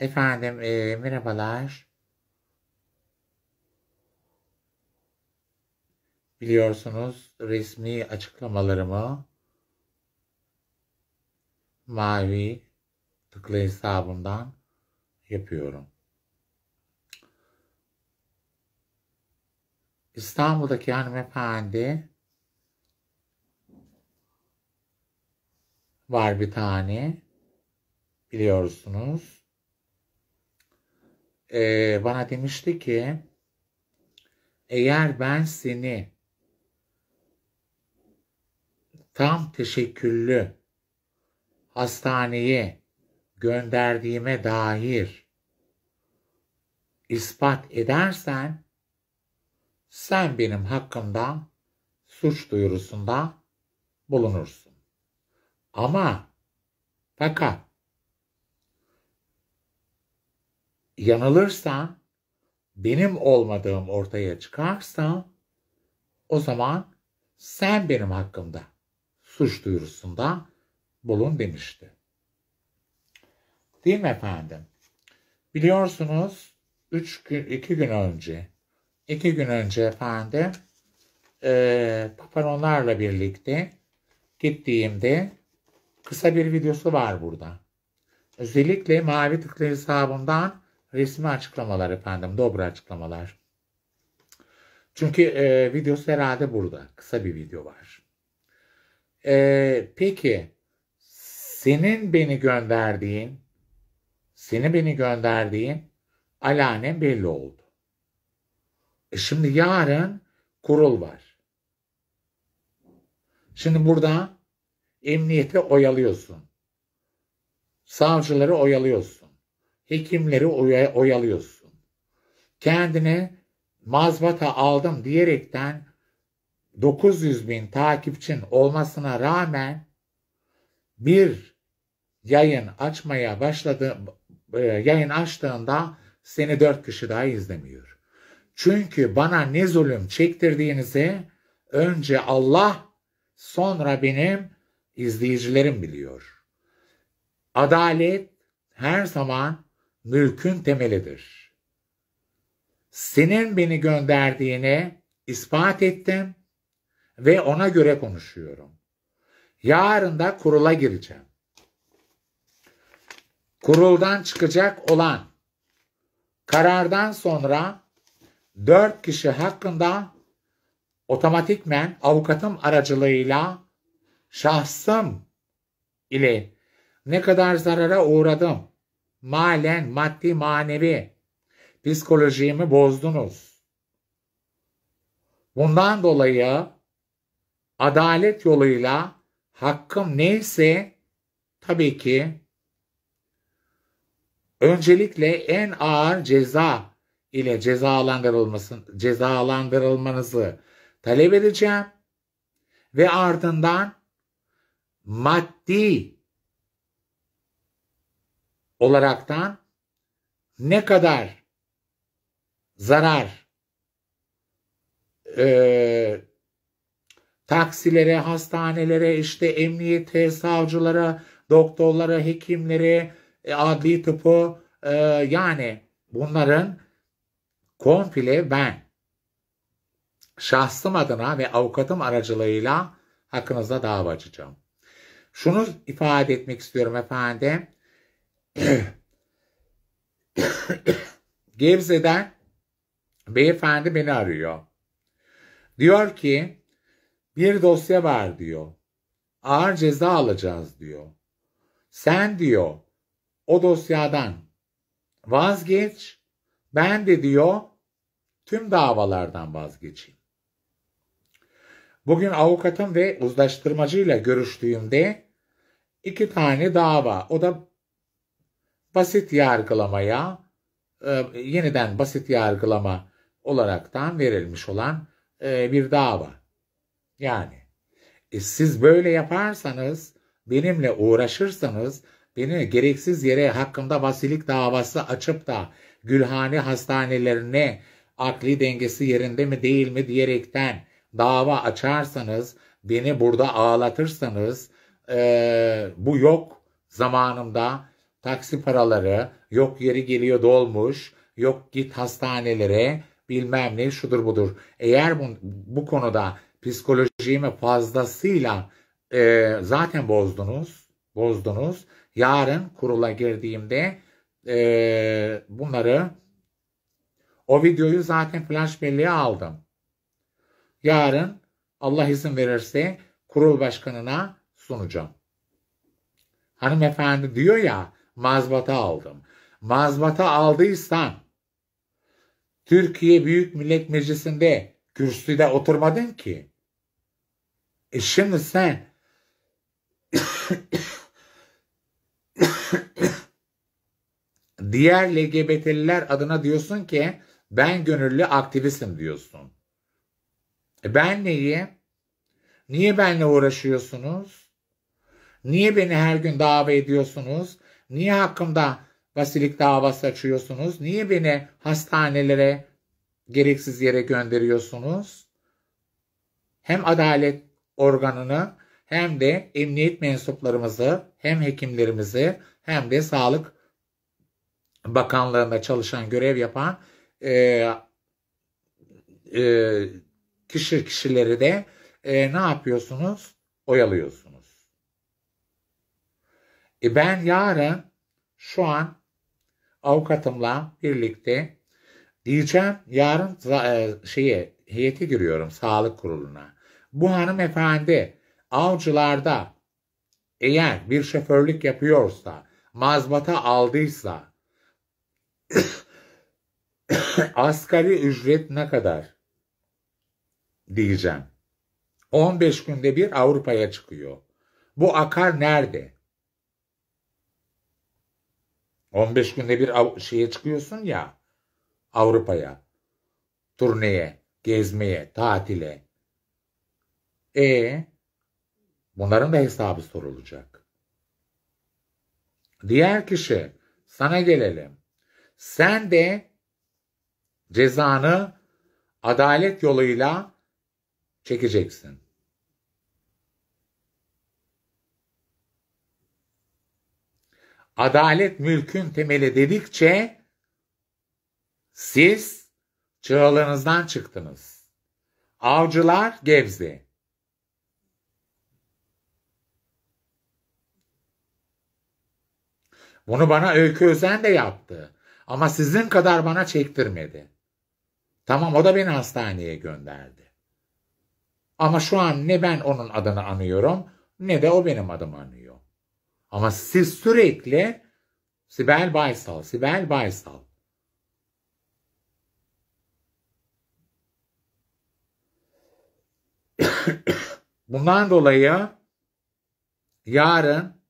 Efendim e, merhabalar. Biliyorsunuz resmi açıklamalarımı mavi tıklı hesabımdan yapıyorum. İstanbul'daki hanımefendi var bir tane biliyorsunuz e, bana demişti ki eğer ben seni tam teşekküllü hastaneye gönderdiğime dair ispat edersen sen benim hakkımda suç duyurusunda bulunursun. Ama fakat yanılırsam, benim olmadığım ortaya çıkarsa o zaman sen benim hakkımda suç duyurusunda bulun demişti. Değil mi efendim? Biliyorsunuz üç gün, iki gün önce, iki gün önce efendim e, paparonlarla birlikte gittiğimde kısa bir videosu var burada. Özellikle mavi tıklı hesabından resmi açıklamalar efendim. Dobra açıklamalar. Çünkü e, videosu herhalde burada. Kısa bir video var. E, peki senin beni gönderdiğin seni beni gönderdiğin alanen belli oldu. E şimdi yarın kurul var. Şimdi burada emniyete oyalıyorsun. Savcıları oyalıyorsun hekimleri oy oyalıyorsun. Kendine mazbata aldım diyerekten 900 bin takipçin olmasına rağmen bir yayın açmaya başladı e, yayın açtığında seni dört kişi daha izlemiyor. Çünkü bana ne zulüm çektirdiğinizi önce Allah sonra benim izleyicilerim biliyor. Adalet her zaman mülkün temelidir. Senin beni gönderdiğine ispat ettim ve ona göre konuşuyorum. Yarın da kurula gireceğim. Kuruldan çıkacak olan karardan sonra dört kişi hakkında otomatikmen avukatım aracılığıyla şahsım ile ne kadar zarara uğradım Malen, maddi, manevi. Psikolojimi bozdunuz. Bundan dolayı adalet yoluyla hakkım neyse tabii ki öncelikle en ağır ceza ile cezalandırılmasın, cezalandırılmanızı talep edeceğim ve ardından maddi olaraktan ne kadar zarar e, taksilere, hastanelere, işte emniyete, savcılara, doktorlara, hekimlere, e, adli tıpı e, yani bunların komple ben şahsım adına ve avukatım aracılığıyla hakkınızda dava açacağım. Şunu ifade etmek istiyorum efendim. Gebze'den beyefendi beni arıyor. Diyor ki bir dosya var diyor. Ağır ceza alacağız diyor. Sen diyor o dosyadan vazgeç. Ben de diyor tüm davalardan vazgeçeyim. Bugün avukatım ve uzlaştırmacıyla görüştüğümde iki tane dava o da basit yargılamaya e, yeniden basit yargılama olaraktan verilmiş olan e, bir dava. Yani e, siz böyle yaparsanız, benimle uğraşırsanız, beni gereksiz yere hakkımda vasilik davası açıp da Gülhane hastanelerine akli dengesi yerinde mi değil mi diyerekten dava açarsanız, beni burada ağlatırsanız, e, bu yok zamanımda taksi paraları, yok yeri geliyor dolmuş, yok git hastanelere bilmem ne şudur budur. Eğer bu, bu konuda psikolojimi fazlasıyla e, zaten bozdunuz, bozdunuz. Yarın kurula girdiğimde e, bunları o videoyu zaten flash belleğe aldım. Yarın Allah izin verirse kurul başkanına sunacağım. Hanımefendi diyor ya mazbata aldım. Mazbata aldıysan Türkiye Büyük Millet Meclisi'nde kürsüde oturmadın ki. E şimdi sen diğer LGBT'liler adına diyorsun ki ben gönüllü aktivistim diyorsun. E ben neyi? Niye benle uğraşıyorsunuz? Niye beni her gün dava ediyorsunuz? Niye hakkımda vasilik davası açıyorsunuz? Niye beni hastanelere gereksiz yere gönderiyorsunuz? Hem adalet organını hem de emniyet mensuplarımızı hem hekimlerimizi hem de sağlık bakanlığında çalışan görev yapan e, e, kişi kişileri de e, ne yapıyorsunuz? Oyalıyorsunuz. E ben yarın şu an avukatımla birlikte diyeceğim yarın e, şeye heyete giriyorum sağlık kuruluna. Bu hanımefendi avcılarda eğer bir şoförlük yapıyorsa, mazbata aldıysa asgari ücret ne kadar diyeceğim. 15 günde bir Avrupa'ya çıkıyor. Bu akar nerede? 15 günde bir av- şeye çıkıyorsun ya Avrupa'ya. Turneye, gezmeye, tatile. E bunların da hesabı sorulacak. Diğer kişi sana gelelim. Sen de cezanı adalet yoluyla çekeceksin. adalet mülkün temeli dedikçe siz çığlığınızdan çıktınız. Avcılar Gebze. Bunu bana Öykü Özen de yaptı. Ama sizin kadar bana çektirmedi. Tamam o da beni hastaneye gönderdi. Ama şu an ne ben onun adını anıyorum ne de o benim adımı anıyor. Ama siz sürekli Sibel Baysal, Sibel Baysal. Bundan dolayı yarın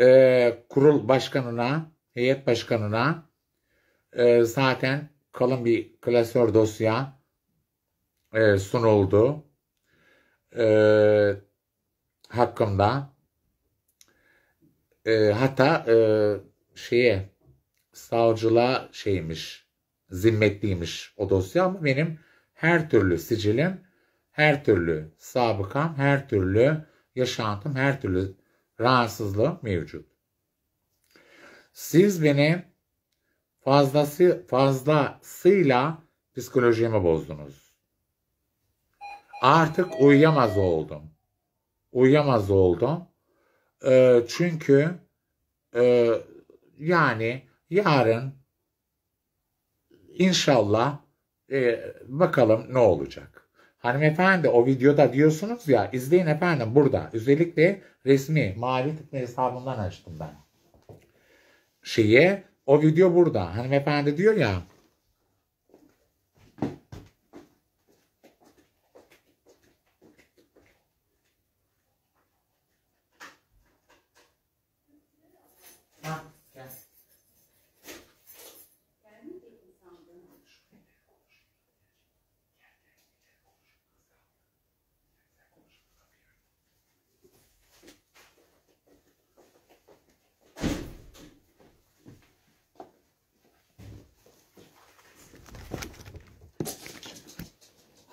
e, kurul başkanına, heyet başkanına e, zaten kalın bir klasör dosya e, sunuldu. E, hakkımda e, hatta e, şeye savcılığa şeymiş zimmetliymiş o dosya ama benim her türlü sicilim, her türlü sabıkam, her türlü yaşantım, her türlü rahatsızlığım mevcut. Siz beni fazlası, fazlasıyla psikolojimi bozdunuz. Artık uyuyamaz oldum. Uyuyamaz oldum. E, çünkü e, yani yarın inşallah e, bakalım ne olacak. Hanımefendi o videoda diyorsunuz ya izleyin efendim burada. Özellikle resmi mali tıkma hesabından açtım ben. şeyi o video burada. Hanımefendi diyor ya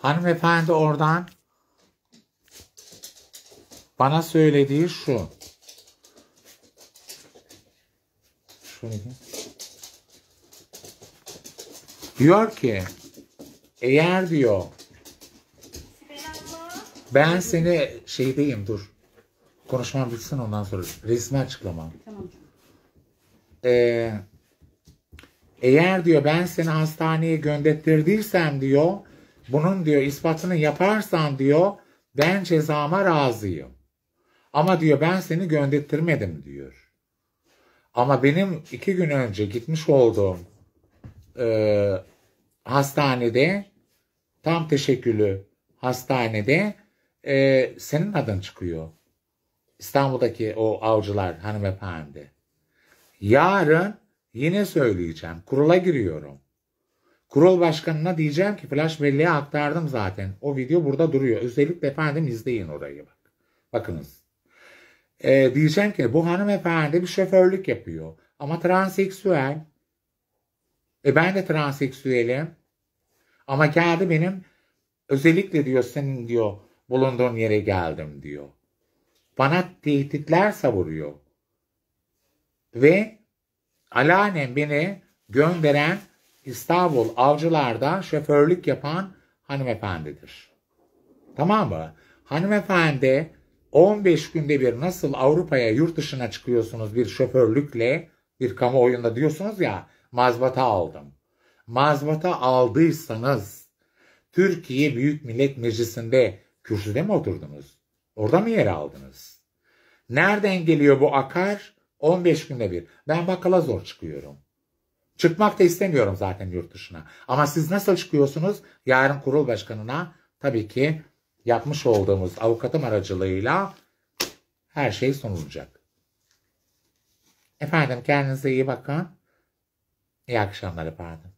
Hanımefendi oradan bana söylediği şu. Şöyle. Diyor ki eğer diyor ben seni şeydeyim dur. Konuşmam bitsin ondan sonra resmi açıklamam. Ee, eğer diyor ben seni hastaneye gönderttirdiysem diyor bunun diyor ispatını yaparsan diyor ben cezama razıyım. Ama diyor ben seni gönderttirmedim diyor. Ama benim iki gün önce gitmiş olduğum e, hastanede tam teşekkülü hastanede e, senin adın çıkıyor. İstanbul'daki o avcılar hanımefendi. Yarın yine söyleyeceğim. Kurula giriyorum. Kurul başkanına diyeceğim ki flash belleğe aktardım zaten. O video burada duruyor. Özellikle efendim izleyin orayı bak. Bakınız. Ee, diyeceğim ki bu hanımefendi bir şoförlük yapıyor. Ama transseksüel. E ben de transseksüelim. Ama geldi benim özellikle diyor senin diyor bulunduğun yere geldim diyor. Bana tehditler savuruyor. Ve alanen beni gönderen İstanbul Avcılar'da şoförlük yapan hanımefendidir. Tamam mı? Hanımefendi 15 günde bir nasıl Avrupa'ya yurt dışına çıkıyorsunuz bir şoförlükle bir kamuoyunda diyorsunuz ya mazbata aldım. Mazbata aldıysanız Türkiye Büyük Millet Meclisi'nde kürsüde mi oturdunuz? Orada mı yer aldınız? Nereden geliyor bu akar? 15 günde bir. Ben bakkala zor çıkıyorum. Çıkmak da istemiyorum zaten yurt dışına. Ama siz nasıl çıkıyorsunuz? Yarın kurul başkanına tabii ki yapmış olduğumuz avukatım aracılığıyla her şey sunulacak. Efendim kendinize iyi bakın. İyi akşamlar efendim.